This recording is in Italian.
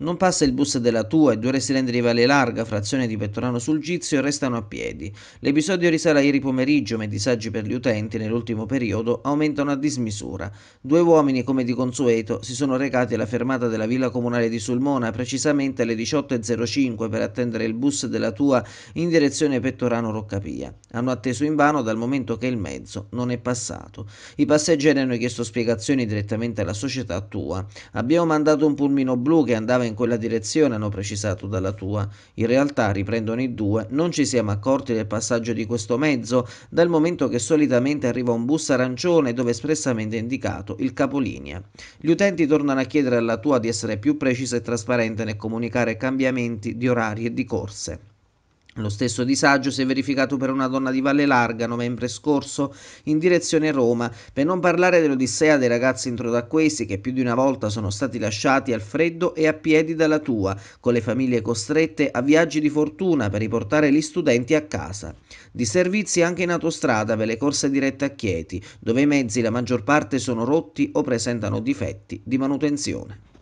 Non passa il bus della tua e due residenti di Valle Larga, frazione di Pettorano sul Gizio, restano a piedi. L'episodio risale ieri pomeriggio, ma i disagi per gli utenti nell'ultimo periodo aumentano a dismisura. Due uomini, come di consueto, si sono recati alla fermata della villa comunale di Sulmona, precisamente alle 18.05 per attendere il bus della tua in direzione Pettorano Roccapia. Hanno atteso invano dal momento che il mezzo non è passato. I passeggeri hanno chiesto spiegazioni direttamente alla società tua. Abbiamo mandato un pulmino blu che andava in in quella direzione, hanno precisato dalla tua. In realtà, riprendono i due, non ci siamo accorti del passaggio di questo mezzo dal momento che solitamente arriva un bus arancione dove è espressamente indicato il capolinea. Gli utenti tornano a chiedere alla tua di essere più precisa e trasparente nel comunicare cambiamenti di orari e di corse. Lo stesso disagio si è verificato per una donna di Valle Larga novembre scorso in direzione Roma, per non parlare dell'odissea dei ragazzi introdacquesi che più di una volta sono stati lasciati al freddo e a piedi dalla tua, con le famiglie costrette a viaggi di fortuna per riportare gli studenti a casa. Di servizi anche in autostrada per le corse dirette a Chieti, dove i mezzi la maggior parte sono rotti o presentano difetti di manutenzione.